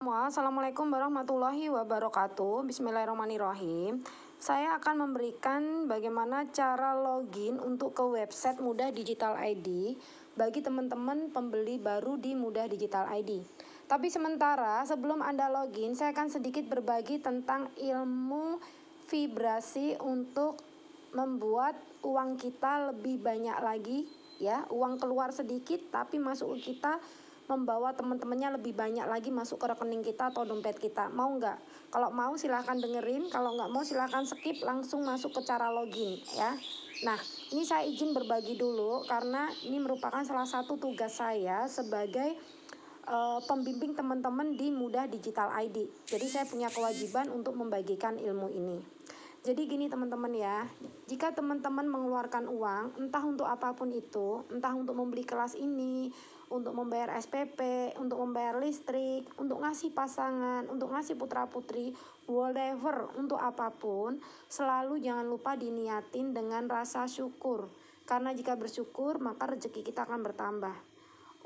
Assalamualaikum warahmatullahi wabarakatuh Bismillahirrahmanirrahim Saya akan memberikan bagaimana cara login untuk ke website Mudah Digital ID Bagi teman-teman pembeli baru di Mudah Digital ID Tapi sementara sebelum Anda login Saya akan sedikit berbagi tentang ilmu vibrasi untuk membuat uang kita lebih banyak lagi ya uang keluar sedikit tapi masuk kita membawa teman-temannya lebih banyak lagi masuk ke rekening kita atau dompet kita. Mau nggak? Kalau mau silahkan dengerin, kalau nggak mau silahkan skip langsung masuk ke cara login ya. Nah, ini saya izin berbagi dulu karena ini merupakan salah satu tugas saya sebagai uh, pembimbing teman-teman di Mudah Digital ID. Jadi saya punya kewajiban untuk membagikan ilmu ini. Jadi gini teman-teman ya, jika teman-teman mengeluarkan uang, entah untuk apapun itu, entah untuk membeli kelas ini, untuk membayar SPP, untuk membayar listrik, untuk ngasih pasangan, untuk ngasih putra-putri, whatever, untuk apapun, selalu jangan lupa diniatin dengan rasa syukur. Karena jika bersyukur, maka rezeki kita akan bertambah.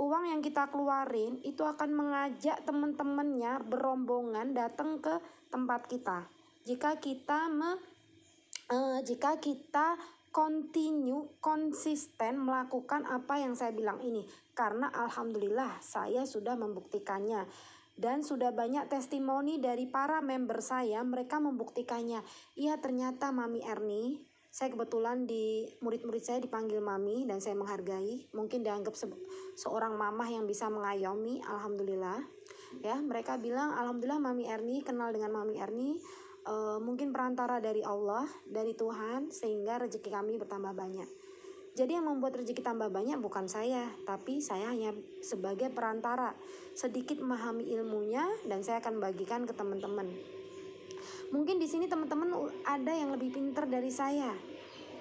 Uang yang kita keluarin itu akan mengajak teman-temannya berombongan datang ke tempat kita jika kita me, uh, jika kita continue konsisten melakukan apa yang saya bilang ini karena alhamdulillah saya sudah membuktikannya dan sudah banyak testimoni dari para member saya mereka membuktikannya iya ternyata Mami Erni saya kebetulan di murid-murid saya dipanggil Mami dan saya menghargai mungkin dianggap se seorang mamah yang bisa mengayomi alhamdulillah ya mereka bilang alhamdulillah Mami Erni kenal dengan Mami Erni uh, mungkin perantara dari Allah, dari Tuhan, sehingga rezeki kami bertambah banyak. Jadi yang membuat rezeki tambah banyak bukan saya, tapi saya hanya sebagai perantara. Sedikit memahami ilmunya dan saya akan bagikan ke teman-teman. Mungkin di sini teman-teman ada yang lebih pinter dari saya.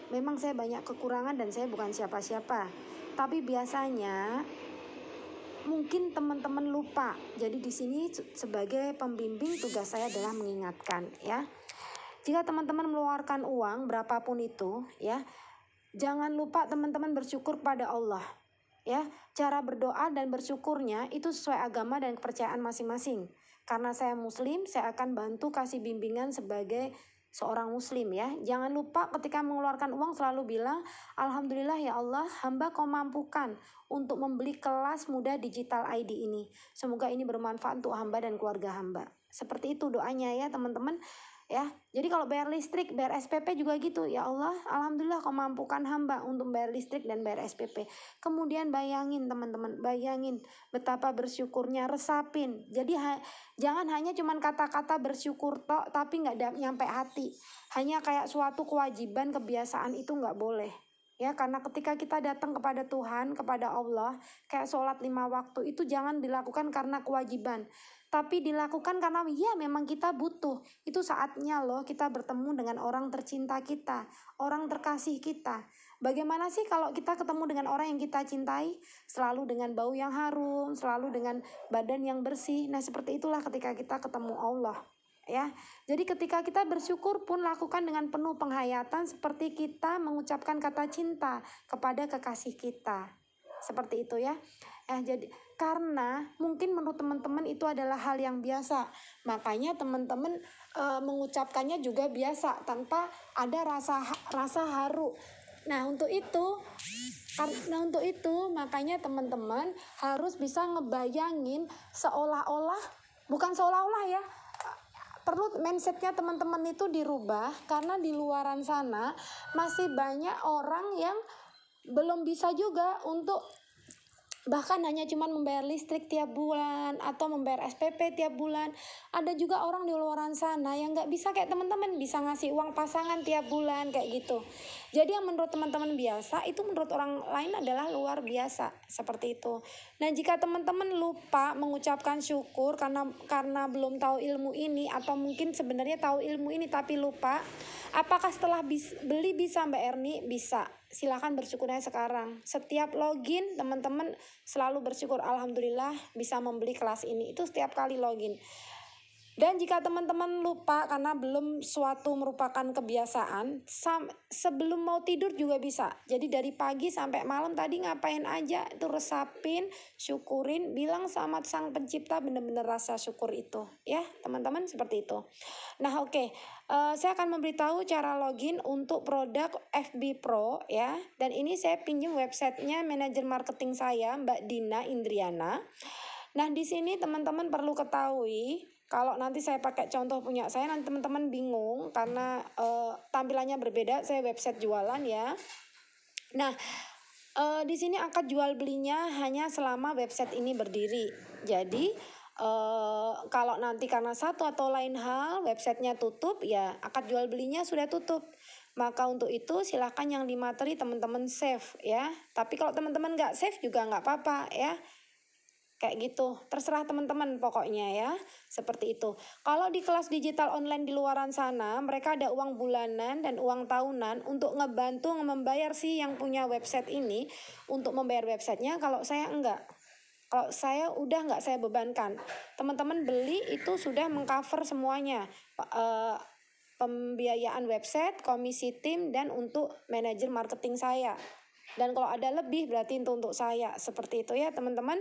Memang saya banyak kekurangan dan saya bukan siapa-siapa. Tapi biasanya mungkin teman-teman lupa. Jadi di sini sebagai pembimbing tugas saya adalah mengingatkan ya. Jika teman-teman mengeluarkan uang berapapun itu ya, jangan lupa teman-teman bersyukur pada Allah. Ya, cara berdoa dan bersyukurnya itu sesuai agama dan kepercayaan masing-masing. Karena saya muslim, saya akan bantu kasih bimbingan sebagai seorang muslim ya. Jangan lupa ketika mengeluarkan uang selalu bilang alhamdulillah ya Allah hamba kau mampukan untuk membeli kelas muda digital ID ini. Semoga ini bermanfaat untuk hamba dan keluarga hamba. Seperti itu doanya ya teman-teman ya. Jadi kalau bayar listrik, bayar SPP juga gitu. Ya Allah, alhamdulillah kau mampukan hamba untuk bayar listrik dan bayar SPP. Kemudian bayangin teman-teman, bayangin betapa bersyukurnya resapin. Jadi ha jangan hanya cuman kata-kata bersyukur tok tapi nggak nyampe hati. Hanya kayak suatu kewajiban, kebiasaan itu nggak boleh. Ya, karena ketika kita datang kepada Tuhan, kepada Allah, kayak sholat lima waktu itu jangan dilakukan karena kewajiban. Tapi dilakukan karena ya memang kita butuh. Itu saatnya loh kita bertemu dengan orang tercinta kita, orang terkasih kita. Bagaimana sih kalau kita ketemu dengan orang yang kita cintai? Selalu dengan bau yang harum, selalu dengan badan yang bersih. Nah seperti itulah ketika kita ketemu Allah ya. Jadi ketika kita bersyukur pun lakukan dengan penuh penghayatan seperti kita mengucapkan kata cinta kepada kekasih kita. Seperti itu ya. eh jadi karena mungkin menurut teman-teman itu adalah hal yang biasa. Makanya teman-teman e, mengucapkannya juga biasa tanpa ada rasa rasa haru. Nah, untuk itu karena untuk itu makanya teman-teman harus bisa ngebayangin seolah-olah bukan seolah-olah ya, perlu mindsetnya teman-teman itu dirubah karena di luaran sana masih banyak orang yang belum bisa juga untuk bahkan hanya cuman membayar listrik tiap bulan atau membayar SPP tiap bulan ada juga orang di luar sana yang nggak bisa kayak teman-teman bisa ngasih uang pasangan tiap bulan kayak gitu jadi yang menurut teman-teman biasa itu menurut orang lain adalah luar biasa seperti itu nah jika teman-teman lupa mengucapkan syukur karena karena belum tahu ilmu ini atau mungkin sebenarnya tahu ilmu ini tapi lupa apakah setelah bis, beli bisa Mbak Erni bisa silahkan bersyukurnya sekarang. Setiap login, teman-teman selalu bersyukur. Alhamdulillah bisa membeli kelas ini. Itu setiap kali login. Dan jika teman-teman lupa karena belum suatu merupakan kebiasaan, sebelum mau tidur juga bisa. Jadi dari pagi sampai malam tadi ngapain aja, itu resapin, syukurin, bilang sama sang pencipta bener-bener rasa syukur itu. Ya teman-teman seperti itu. Nah oke, okay. Eh, saya akan memberitahu cara login untuk produk FB Pro ya. Dan ini saya pinjam websitenya manajer marketing saya Mbak Dina Indriana. Nah di sini teman-teman perlu ketahui kalau nanti saya pakai contoh punya saya nanti teman-teman bingung karena uh, tampilannya berbeda. Saya website jualan ya. Nah uh, di sini akad jual belinya hanya selama website ini berdiri. Jadi Eh, kalau nanti karena satu atau lain hal websitenya tutup ya akad jual belinya sudah tutup maka untuk itu silahkan yang di materi teman-teman save ya tapi kalau teman-teman nggak save juga nggak apa-apa ya kayak gitu terserah teman-teman pokoknya ya seperti itu kalau di kelas digital online di luaran sana mereka ada uang bulanan dan uang tahunan untuk ngebantu membayar sih yang punya website ini untuk membayar websitenya kalau saya enggak kalau saya udah nggak saya bebankan. Teman-teman beli itu sudah mengcover semuanya. Uh, pembiayaan website, komisi tim, dan untuk manajer marketing saya. Dan kalau ada lebih berarti itu untuk saya. Seperti itu ya teman-teman.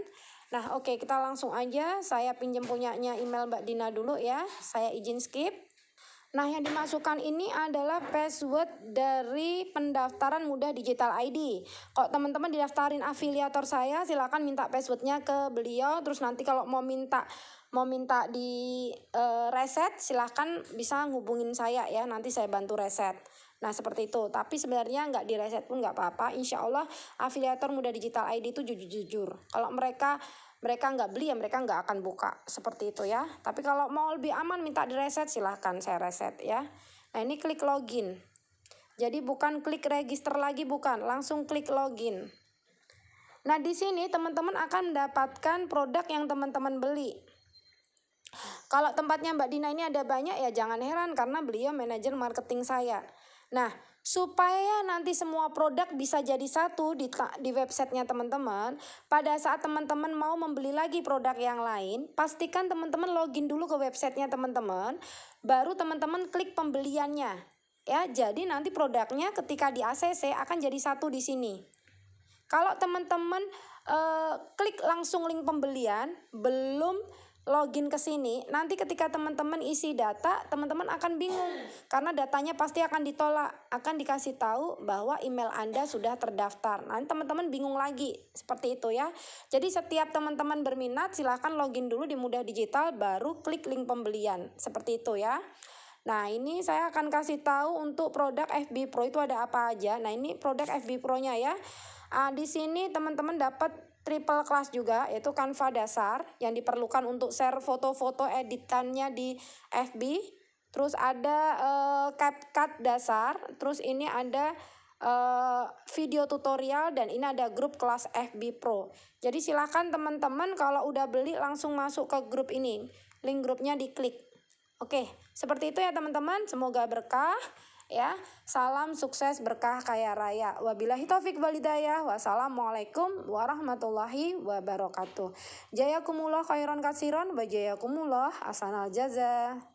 Nah oke okay, kita langsung aja. Saya pinjam punyanya email Mbak Dina dulu ya. Saya izin skip. Nah, yang dimasukkan ini adalah password dari pendaftaran mudah digital ID. Kok teman-teman didaftarin afiliator saya, silakan minta passwordnya ke beliau. Terus nanti kalau mau minta mau minta di uh, reset, silahkan bisa ngubungin saya ya. Nanti saya bantu reset. Nah seperti itu, tapi sebenarnya nggak direset pun nggak apa-apa. Insya Allah afiliator muda digital ID itu jujur-jujur. Kalau mereka mereka nggak beli ya mereka nggak akan buka seperti itu ya. Tapi kalau mau lebih aman minta direset silahkan saya reset ya. Nah ini klik login. Jadi bukan klik register lagi bukan, langsung klik login. Nah di sini teman-teman akan mendapatkan produk yang teman-teman beli. Kalau tempatnya Mbak Dina ini ada banyak ya jangan heran karena beliau manajer marketing saya. Nah, supaya nanti semua produk bisa jadi satu di, di websitenya teman-teman, pada saat teman-teman mau membeli lagi produk yang lain, pastikan teman-teman login dulu ke websitenya teman-teman, baru teman-teman klik pembeliannya. Ya, jadi nanti produknya ketika di ACC akan jadi satu di sini. Kalau teman-teman eh, klik langsung link pembelian, belum login ke sini, nanti ketika teman-teman isi data, teman-teman akan bingung karena datanya pasti akan ditolak, akan dikasih tahu bahwa email Anda sudah terdaftar. Nanti teman-teman bingung lagi, seperti itu ya. Jadi setiap teman-teman berminat silahkan login dulu di Mudah Digital baru klik link pembelian, seperti itu ya. Nah, ini saya akan kasih tahu untuk produk FB Pro itu ada apa aja. Nah, ini produk FB Pro-nya ya. Ah, di sini teman-teman dapat triple class juga yaitu Canva dasar yang diperlukan untuk share foto-foto editannya di FB. Terus ada uh, CapCut dasar, terus ini ada uh, video tutorial dan ini ada grup kelas FB Pro. Jadi silakan teman-teman kalau udah beli langsung masuk ke grup ini. Link grupnya diklik. Oke, seperti itu ya teman-teman. Semoga berkah ya. Salam sukses berkah kaya raya. Wabillahi taufik walidayah. Wassalamualaikum warahmatullahi wabarakatuh. Jayakumullah khairan kasiron wa jayakumullah asanal jaza.